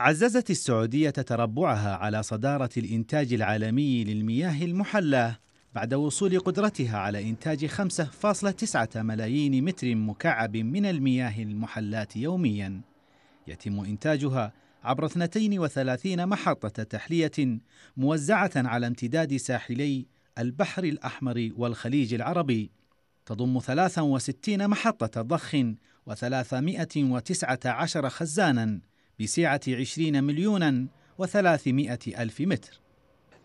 عززت السعودية تربعها على صدارة الإنتاج العالمي للمياه المحلاة بعد وصول قدرتها على إنتاج 5.9 ملايين متر مكعب من المياه المحلاة يومياً يتم إنتاجها عبر 32 محطة تحلية موزعة على امتداد ساحلي البحر الأحمر والخليج العربي تضم 63 محطة ضخ و319 خزاناً بسعة 20 مليونا وثلاثمائة ألف متر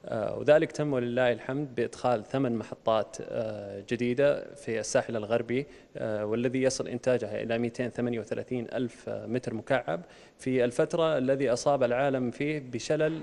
آه، وذلك تم ولله الحمد بإدخال ثمان محطات آه، جديدة في الساحل الغربي آه، والذي يصل إنتاجها إلى 238 ألف متر مكعب في الفترة الذي أصاب العالم فيه بشلل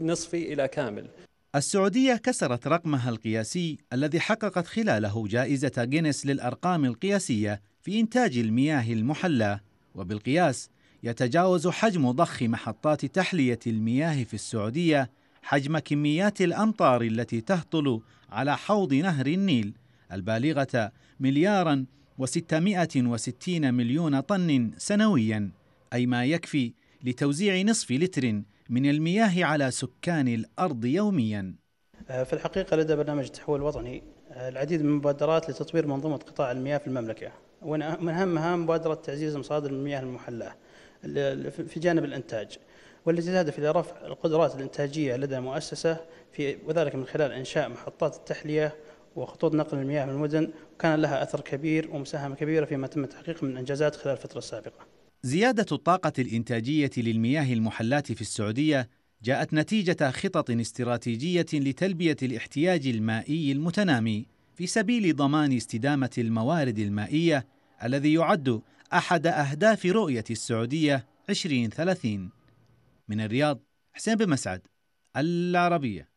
نصفي إلى كامل السعودية كسرت رقمها القياسي الذي حققت خلاله جائزة جينيس للأرقام القياسية في إنتاج المياه المحلاة وبالقياس يتجاوز حجم ضخ محطات تحلية المياه في السعودية حجم كميات الأمطار التي تهطل على حوض نهر النيل البالغة ملياراً و660 مليون طن سنوياً أي ما يكفي لتوزيع نصف لتر من المياه على سكان الأرض يومياً آه، في الحقيقة لدى برنامج التحول الوطني آه، العديد من المبادرات لتطوير منظومة قطاع المياه في المملكة ومن أهمها مبادرة تعزيز مصادر المياه المحلاة في جانب الإنتاج والتي تهدف إلى رفع القدرات الإنتاجية لدى المؤسسة في وذلك من خلال إنشاء محطات التحلية وخطوط نقل المياه من المدن وكان لها أثر كبير ومساهمة كبيرة فيما تم تحقيقه من إنجازات خلال الفترة السابقة زيادة الطاقة الإنتاجية للمياه المحلات في السعودية جاءت نتيجة خطط استراتيجية لتلبية الاحتياج المائي المتنامي في سبيل ضمان استدامة الموارد المائية الذي يعد أحد أهداف رؤية السعودية 2030 من الرياض حسين بن مسعد العربيه